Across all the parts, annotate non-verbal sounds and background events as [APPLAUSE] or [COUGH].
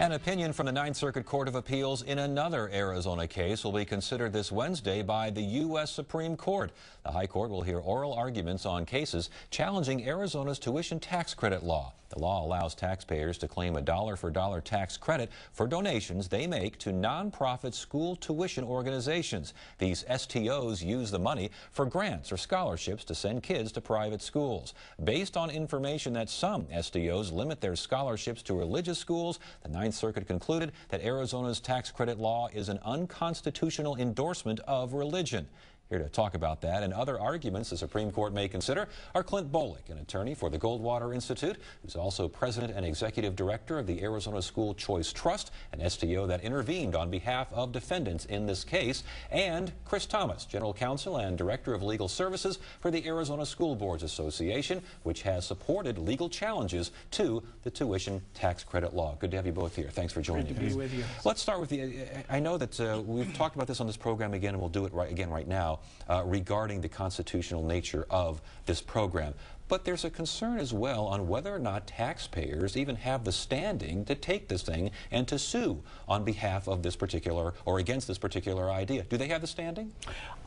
An opinion from the Ninth Circuit Court of Appeals in another Arizona case will be considered this Wednesday by the U.S. Supreme Court. The High Court will hear oral arguments on cases challenging Arizona's tuition tax credit law. The law allows taxpayers to claim a dollar-for-dollar tax credit for donations they make to nonprofit school tuition organizations. These STOs use the money for grants or scholarships to send kids to private schools. Based on information that some STOs limit their scholarships to religious schools, the Ninth Ninth Circuit concluded that Arizona's tax credit law is an unconstitutional endorsement of religion. Here to talk about that and other arguments the Supreme Court may consider are Clint Bolick, an attorney for the Goldwater Institute, who's also president and executive director of the Arizona School Choice Trust, an STO that intervened on behalf of defendants in this case, and Chris Thomas, general counsel and director of legal services for the Arizona School Boards Association, which has supported legal challenges to the tuition tax credit law. Good to have you both here. Thanks for joining Great to us. with you. Let's start with the. I know that uh, we've talked about this on this program again, and we'll do it right again right now uh, regarding the constitutional nature of this program. But there's a concern as well on whether or not taxpayers even have the standing to take this thing and to sue on behalf of this particular or against this particular idea. Do they have the standing?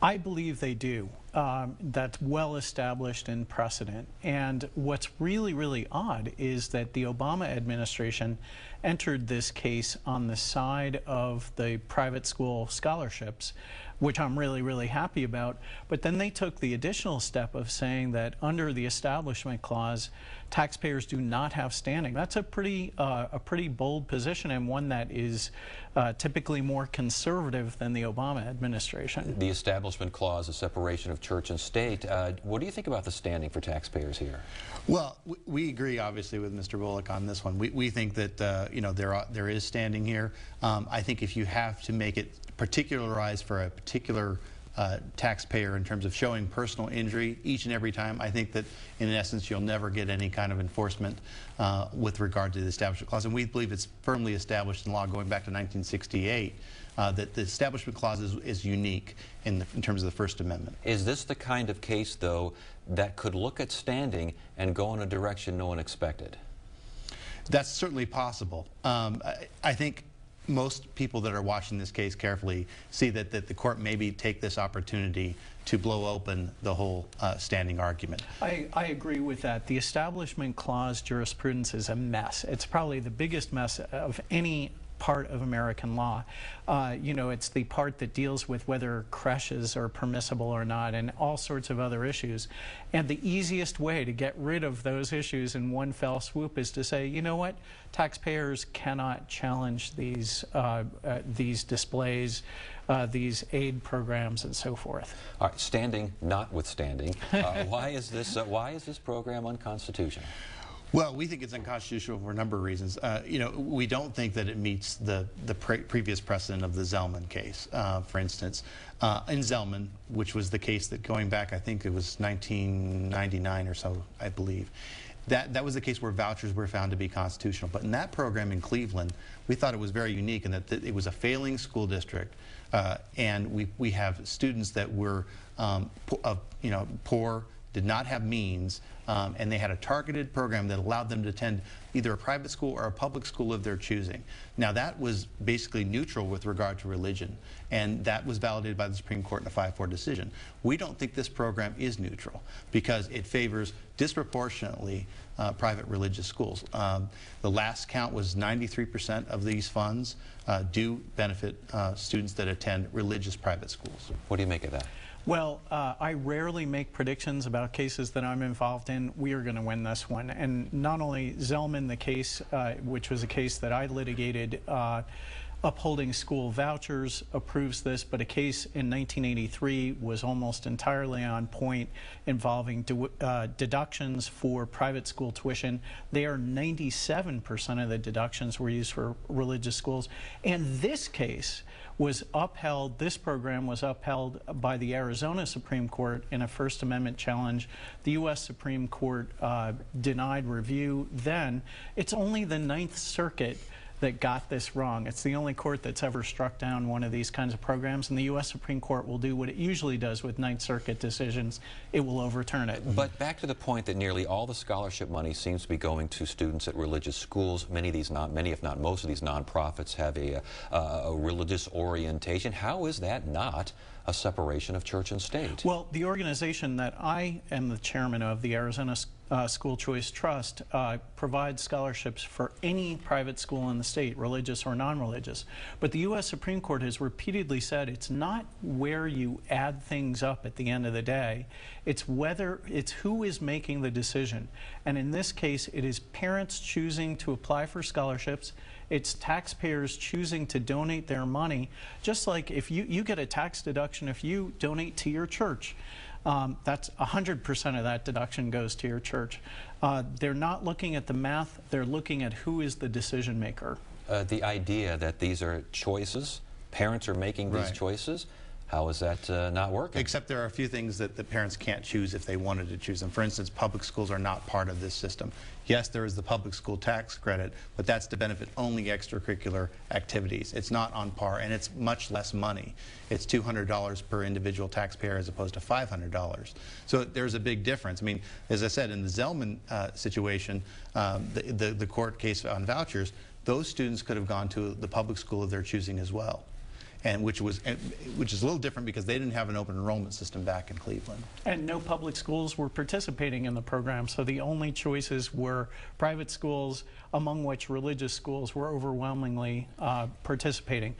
I believe they do. Um, that's well established in precedent. And what's really, really odd is that the Obama administration entered this case on the side of the private school scholarships which I'm really, really happy about. But then they took the additional step of saying that under the Establishment Clause, taxpayers do not have standing. That's a pretty uh, a pretty bold position and one that is uh, typically more conservative than the Obama administration. The Establishment Clause, the separation of church and state. Uh, what do you think about the standing for taxpayers here? Well, we agree obviously with Mr. Bullock on this one. We, we think that uh, you know there are, there is standing here. Um, I think if you have to make it particularized for a particular uh, taxpayer in terms of showing personal injury each and every time. I think that, in essence, you'll never get any kind of enforcement uh, with regard to the Establishment Clause. And we believe it's firmly established in law going back to 1968 uh, that the Establishment Clause is, is unique in, the, in terms of the First Amendment. Is this the kind of case, though, that could look at standing and go in a direction no one expected? That's certainly possible. Um, I, I, think most people that are watching this case carefully see that, that the court maybe take this opportunity to blow open the whole uh, standing argument. I, I, agree with that. The Establishment Clause jurisprudence is a mess. It's probably the biggest mess of any part of American law. Uh, you know, it's the part that deals with whether crashes are permissible or not and all sorts of other issues. And the easiest way to get rid of those issues in one fell swoop is to say, you know what, taxpayers cannot challenge these, uh, uh, these displays, uh, these aid programs and so forth. All right, standing notwithstanding, uh, [LAUGHS] why, is this, uh, why is this program unconstitutional? Well, we think it's unconstitutional for a number of reasons. Uh, you know, we don't think that it meets the, the pre previous precedent of the Zellman case, uh, for instance. Uh, in Zellman, which was the case that going back, I think it was 1999 or so, I believe, that, that was the case where vouchers were found to be constitutional. But in that program in Cleveland, we thought it was very unique in that th it was a failing school district, uh, and we, we have students that were um, of, you know, poor, did not have means, um, and they had a targeted program that allowed them to attend either a private school or a public school of their choosing. Now, that was basically neutral with regard to religion, and that was validated by the Supreme Court in a 5-4 decision. We don't think this program is neutral because it favors disproportionately uh, private religious schools. Um, the last count was 93% of these funds uh, do benefit uh, students that attend religious private schools. What do you make of that? Well, uh, I rarely make predictions about cases that I'm involved in. We are going to win this one. And not only Zellman, the case, uh, which was a case that I litigated, uh, upholding school vouchers approves this, but a case in 1983 was almost entirely on point involving uh, deductions for private school tuition. They are 97% of the deductions were used for religious schools. And this case was upheld, this program was upheld by the Arizona Supreme Court in a First Amendment challenge. The U.S. Supreme Court uh, denied review then. It's only the Ninth Circuit that got this wrong. It's the only court that's ever struck down one of these kinds of programs, and the U.S. Supreme Court will do what it usually does with Ninth Circuit decisions. It will overturn it. But back to the point that nearly all the scholarship money seems to be going to students at religious schools. Many of these, not many if not most of these nonprofits have a, uh, a religious orientation. How is that not a separation of church and state? Well, the organization that I am the chairman of, the Arizona uh, School Choice Trust uh, provides scholarships for any private school in the state, religious or non-religious. But the U.S. Supreme Court has repeatedly said it's not where you add things up at the end of the day, it's whether, it's who is making the decision. And in this case, it is parents choosing to apply for scholarships it's taxpayers choosing to donate their money, just like if you, you get a tax deduction if you donate to your church um, that's 100% of that deduction goes to your church. Uh, they're not looking at the math, they're looking at who is the decision maker. Uh, the idea that these are choices, parents are making these right. choices, how is that uh, not working? Except there are a few things that the parents can't choose if they wanted to choose them. For instance, public schools are not part of this system. Yes, there is the public school tax credit, but that's to benefit only extracurricular activities. It's not on par, and it's much less money. It's $200 per individual taxpayer as opposed to $500. So there's a big difference. I mean, as I said, in the Zellman uh, situation, um, the, the, the court case on vouchers, those students could have gone to the public school of their choosing as well and which was which is a little different because they didn't have an open enrollment system back in Cleveland. And no public schools were participating in the program, so the only choices were private schools, among which religious schools were overwhelmingly uh, participating.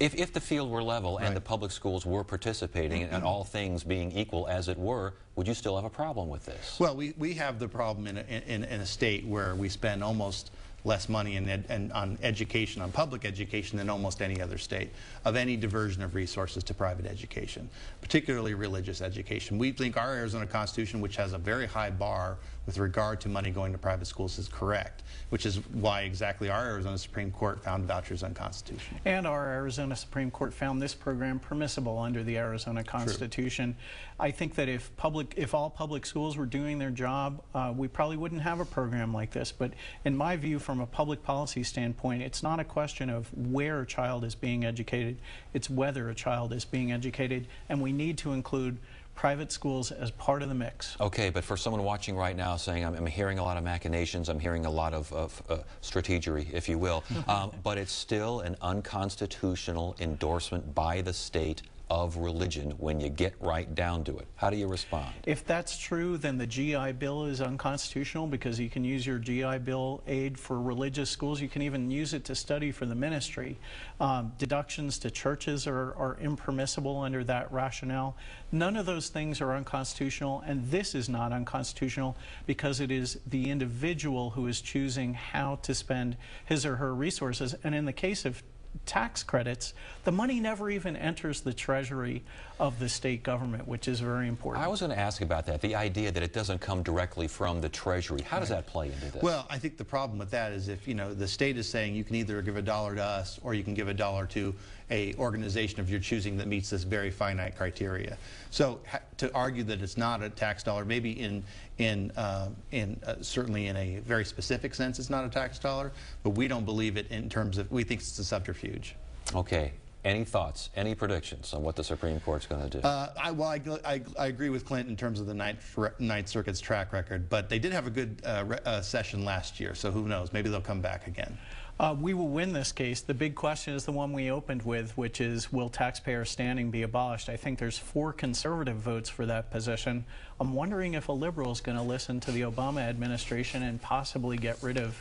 If, if the field were level and right. the public schools were participating and all things being equal as it were, would you still have a problem with this? Well, we, we have the problem in a, in, in a state where we spend almost – less money in ed, and on education, on public education than almost any other state of any diversion of resources to private education, particularly religious education. We think our Arizona Constitution, which has a very high bar with regard to money going to private schools, is correct, which is why exactly our Arizona Supreme Court found vouchers unconstitutional. And our Arizona Supreme Court found this program permissible under the Arizona Constitution. True. I think that if public, if all public schools were doing their job, uh, we probably wouldn't have a program like this. But in my view, from from a public policy standpoint, it's not a question of where a child is being educated, it's whether a child is being educated, and we need to include private schools as part of the mix. Okay, but for someone watching right now saying, I'm, I'm hearing a lot of machinations, I'm hearing a lot of, of uh, strategery, if you will, [LAUGHS] um, but it's still an unconstitutional endorsement by the state of religion when you get right down to it. How do you respond? If that's true, then the GI Bill is unconstitutional because you can use your GI Bill aid for religious schools. You can even use it to study for the ministry. Um, deductions to churches are, are impermissible under that rationale. None of those things are unconstitutional, and this is not unconstitutional because it is the individual who is choosing how to spend his or her resources. And in the case of tax credits, the money never even enters the treasury of the state government, which is very important. I was going to ask about that, the idea that it doesn't come directly from the treasury. How does that play into this? Well, I think the problem with that is if, you know, the state is saying you can either give a dollar to us or you can give a dollar to a organization of your choosing that meets this very finite criteria. So to argue that it's not a tax dollar, maybe in, in, uh, in uh, certainly in a very specific sense, it's not a tax dollar, but we don't believe it in terms of, we think it's a subterfuge. Okay. Any thoughts, any predictions on what the Supreme Court's going to do? Uh, I, well, I, I, I, agree with Clint in terms of the Ninth, Ninth Circuit's track record, but they did have a good uh, uh, session last year, so who knows? Maybe they'll come back again. Uh, we will win this case. The big question is the one we opened with, which is will taxpayer standing be abolished? I think there's four conservative votes for that position. I'm wondering if a liberal is going to listen to the Obama administration and possibly get rid of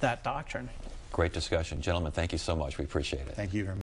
that doctrine. Great discussion. Gentlemen, thank you so much. We appreciate it. Thank you very much.